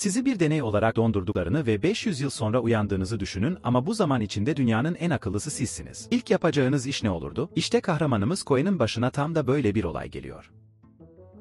Sizi bir deney olarak dondurduklarını ve 500 yıl sonra uyandığınızı düşünün ama bu zaman içinde dünyanın en akıllısı sizsiniz. İlk yapacağınız iş ne olurdu? İşte kahramanımız Cohen'in başına tam da böyle bir olay geliyor.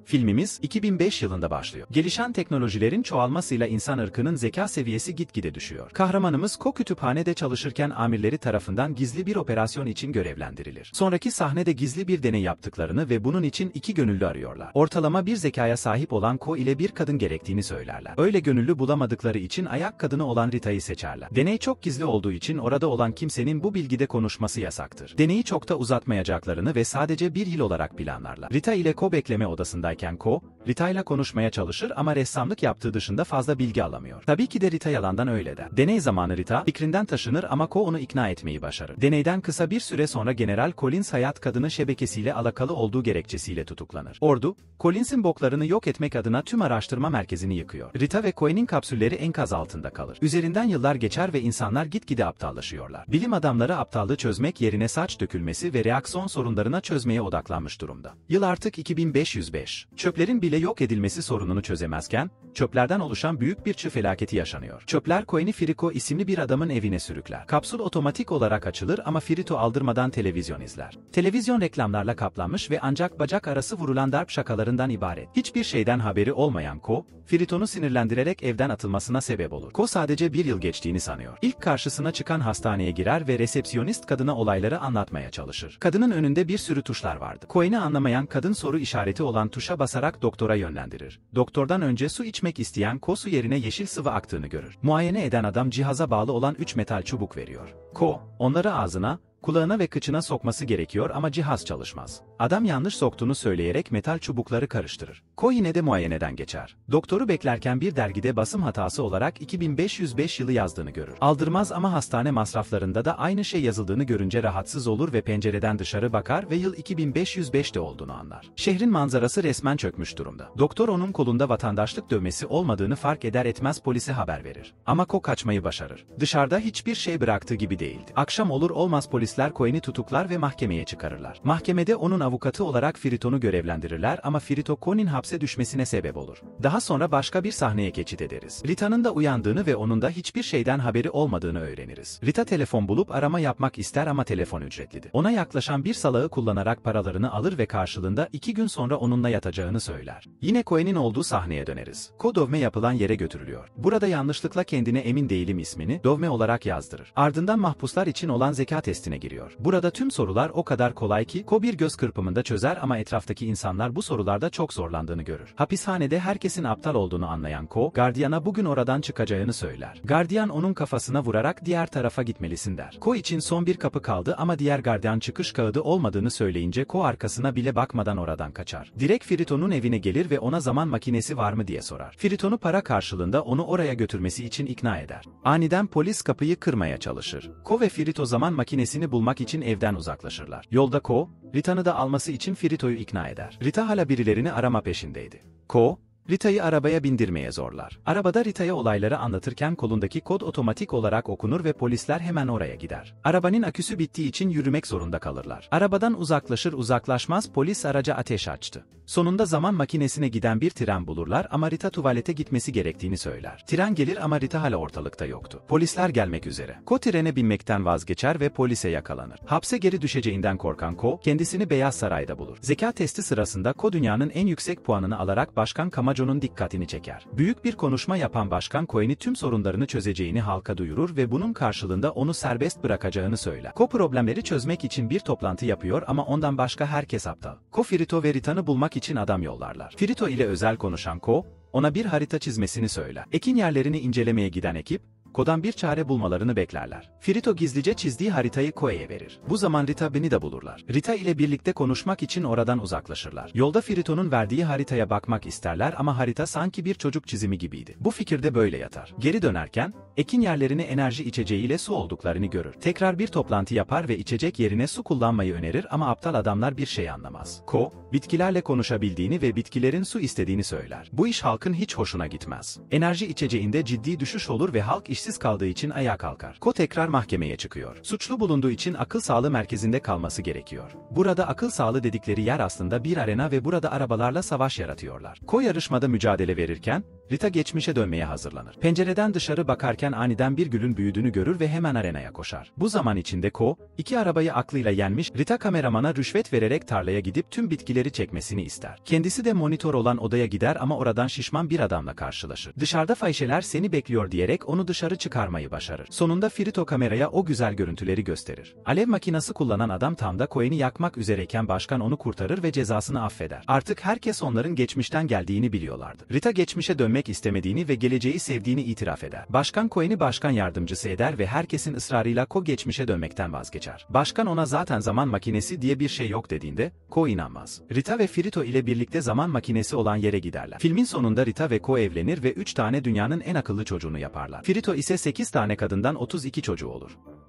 Filmimiz 2005 yılında başlıyor. Gelişen teknolojilerin çoğalmasıyla insan ırkının zeka seviyesi gitgide düşüyor. Kahramanımız Ko kütüphanede çalışırken amirleri tarafından gizli bir operasyon için görevlendirilir. Sonraki sahnede gizli bir deney yaptıklarını ve bunun için iki gönüllü arıyorlar. Ortalama bir zekaya sahip olan Ko ile bir kadın gerektiğini söylerler. Öyle gönüllü bulamadıkları için ayak kadını olan Rita'yı seçerler. Deney çok gizli olduğu için orada olan kimsenin bu bilgide konuşması yasaktır. Deneyi çok da uzatmayacaklarını ve sadece bir yıl olarak planlarlar. Rita ile Ko bekleme odasındayken çalışırken Ko, Rita ile konuşmaya çalışır ama ressamlık yaptığı dışında fazla bilgi alamıyor. Tabii ki de Rita yalandan öyle de. Deney zamanı Rita, fikrinden taşınır ama Ko onu ikna etmeyi başarır. Deneyden kısa bir süre sonra General Collins hayat kadını şebekesiyle alakalı olduğu gerekçesiyle tutuklanır. Ordu, Collins'in boklarını yok etmek adına tüm araştırma merkezini yıkıyor. Rita ve Cohen'in kapsülleri enkaz altında kalır. Üzerinden yıllar geçer ve insanlar gitgide aptallaşıyorlar. Bilim adamları aptallığı çözmek yerine saç dökülmesi ve reaksiyon sorunlarına çözmeye odaklanmış durumda. Yıl artık 2505. Çöplerin bile yok edilmesi sorununu çözemezken, çöplerden oluşan büyük bir çöp felaketi yaşanıyor. Çöpler Koeni Firiko isimli bir adamın evine sürükler. Kapsül otomatik olarak açılır ama Firito aldırmadan televizyon izler. Televizyon reklamlarla kaplanmış ve ancak bacak arası vurulan darp şakalarından ibaret. Hiçbir şeyden haberi olmayan Ko, Firito'nu sinirlendirerek evden atılmasına sebep olur. Ko sadece bir yıl geçtiğini sanıyor. İlk karşısına çıkan hastaneye girer ve resepsiyonist kadına olayları anlatmaya çalışır. Kadının önünde bir sürü tuşlar vardı. Koen'i anlamayan kadın soru işareti olan tuşa tuşa basarak doktora yönlendirir. Doktordan önce su içmek isteyen Ko su yerine yeşil sıvı aktığını görür. Muayene eden adam cihaza bağlı olan 3 metal çubuk veriyor. Ko, onları ağzına, Kulağına ve kıçına sokması gerekiyor ama cihaz çalışmaz. Adam yanlış soktuğunu söyleyerek metal çubukları karıştırır. Ko yine de muayeneden geçer. Doktoru beklerken bir dergide basım hatası olarak 2505 yılı yazdığını görür. Aldırmaz ama hastane masraflarında da aynı şey yazıldığını görünce rahatsız olur ve pencereden dışarı bakar ve yıl 2505 de olduğunu anlar. Şehrin manzarası resmen çökmüş durumda. Doktor onun kolunda vatandaşlık dövmesi olmadığını fark eder etmez polise haber verir. Ama Ko kaçmayı başarır. Dışarıda hiçbir şey bıraktığı gibi değildi. Akşam olur olmaz polis polisler Cohen'i tutuklar ve mahkemeye çıkarırlar. Mahkemede onun avukatı olarak Friton'u görevlendirirler ama Firito Cohen'in hapse düşmesine sebep olur. Daha sonra başka bir sahneye geçit ederiz. Rita'nın da uyandığını ve onun da hiçbir şeyden haberi olmadığını öğreniriz. Rita telefon bulup arama yapmak ister ama telefon ücretlidir. Ona yaklaşan bir salağı kullanarak paralarını alır ve karşılığında iki gün sonra onunla yatacağını söyler. Yine Cohen'in olduğu sahneye döneriz. Ko dövme yapılan yere götürülüyor. Burada yanlışlıkla kendine emin değilim ismini dövme olarak yazdırır. Ardından mahpuslar için olan zeka testine giriyor. Burada tüm sorular o kadar kolay ki Ko bir göz kırpımında çözer ama etraftaki insanlar bu sorularda çok zorlandığını görür. Hapishanede herkesin aptal olduğunu anlayan Ko, gardiyana bugün oradan çıkacağını söyler. Gardiyan onun kafasına vurarak diğer tarafa gitmelisin der. Ko için son bir kapı kaldı ama diğer gardiyan çıkış kağıdı olmadığını söyleyince Ko arkasına bile bakmadan oradan kaçar. Direkt Friton'un evine gelir ve ona zaman makinesi var mı diye sorar. Friton'u para karşılığında onu oraya götürmesi için ikna eder. Aniden polis kapıyı kırmaya çalışır. Ko ve Firito zaman makinesini bulmak için evden uzaklaşırlar. Yolda Ko, Rita'nı da alması için Firito'yu ikna eder. Rita hala birilerini arama peşindeydi. Ko, Rita'yı arabaya bindirmeye zorlar. Arabada Rita'ya olayları anlatırken kolundaki kod otomatik olarak okunur ve polisler hemen oraya gider. Arabanın aküsü bittiği için yürümek zorunda kalırlar. Arabadan uzaklaşır uzaklaşmaz polis araca ateş açtı. Sonunda zaman makinesine giden bir tren bulurlar ama Rita tuvalete gitmesi gerektiğini söyler. Tren gelir ama Rita hala ortalıkta yoktu. Polisler gelmek üzere. Ko trene binmekten vazgeçer ve polise yakalanır. Hapse geri düşeceğinden korkan Ko, kendisini Beyaz Saray'da bulur. Zeka testi sırasında Ko dünyanın en yüksek puanını alarak Başkan Kamaca Maco'nun dikkatini çeker. Büyük bir konuşma yapan Başkan Cohen'i tüm sorunlarını çözeceğini halka duyurur ve bunun karşılığında onu serbest bırakacağını söyler. Ko problemleri çözmek için bir toplantı yapıyor ama ondan başka herkes aptal. Ko Frito ve Ritan'ı bulmak için adam yollarlar. Frito ile özel konuşan Ko, ona bir harita çizmesini söyler. Ekin yerlerini incelemeye giden ekip, Ko'dan bir çare bulmalarını beklerler. Frito gizlice çizdiği haritayı Koe'ye verir. Bu zaman Rita beni de bulurlar. Rita ile birlikte konuşmak için oradan uzaklaşırlar. Yolda Frito'nun verdiği haritaya bakmak isterler ama harita sanki bir çocuk çizimi gibiydi. Bu fikirde böyle yatar. Geri dönerken, Ekin yerlerini enerji içeceğiyle su olduklarını görür. Tekrar bir toplantı yapar ve içecek yerine su kullanmayı önerir ama aptal adamlar bir şey anlamaz. Ko, bitkilerle konuşabildiğini ve bitkilerin su istediğini söyler. Bu iş halkın hiç hoşuna gitmez. Enerji içeceğinde ciddi düşüş olur ve halk iş işsiz kaldığı için ayağa kalkar. Ko tekrar mahkemeye çıkıyor. Suçlu bulunduğu için akıl sağlığı merkezinde kalması gerekiyor. Burada akıl sağlığı dedikleri yer aslında bir arena ve burada arabalarla savaş yaratıyorlar. Ko yarışmada mücadele verirken, Rita geçmişe dönmeye hazırlanır. Pencereden dışarı bakarken aniden bir gülün büyüdüğünü görür ve hemen arenaya koşar. Bu zaman içinde Ko, iki arabayı aklıyla yenmiş, Rita kameramana rüşvet vererek tarlaya gidip tüm bitkileri çekmesini ister. Kendisi de monitör olan odaya gider ama oradan şişman bir adamla karşılaşır. Dışarıda fayşeler seni bekliyor diyerek onu dışarı çıkarmayı başarır. Sonunda Frito kameraya o güzel görüntüleri gösterir. Alev makinası kullanan adam tam da Koen'i yakmak üzereyken başkan onu kurtarır ve cezasını affeder. Artık herkes onların geçmişten geldiğini biliyorlardı. Rita geçmişe dönme evlenmek istemediğini ve geleceği sevdiğini itiraf eder. Başkan Cohen'i başkan yardımcısı eder ve herkesin ısrarıyla Ko geçmişe dönmekten vazgeçer. Başkan ona zaten zaman makinesi diye bir şey yok dediğinde, Ko inanmaz. Rita ve Frito ile birlikte zaman makinesi olan yere giderler. Filmin sonunda Rita ve Ko evlenir ve 3 tane dünyanın en akıllı çocuğunu yaparlar. Frito ise 8 tane kadından 32 çocuğu olur.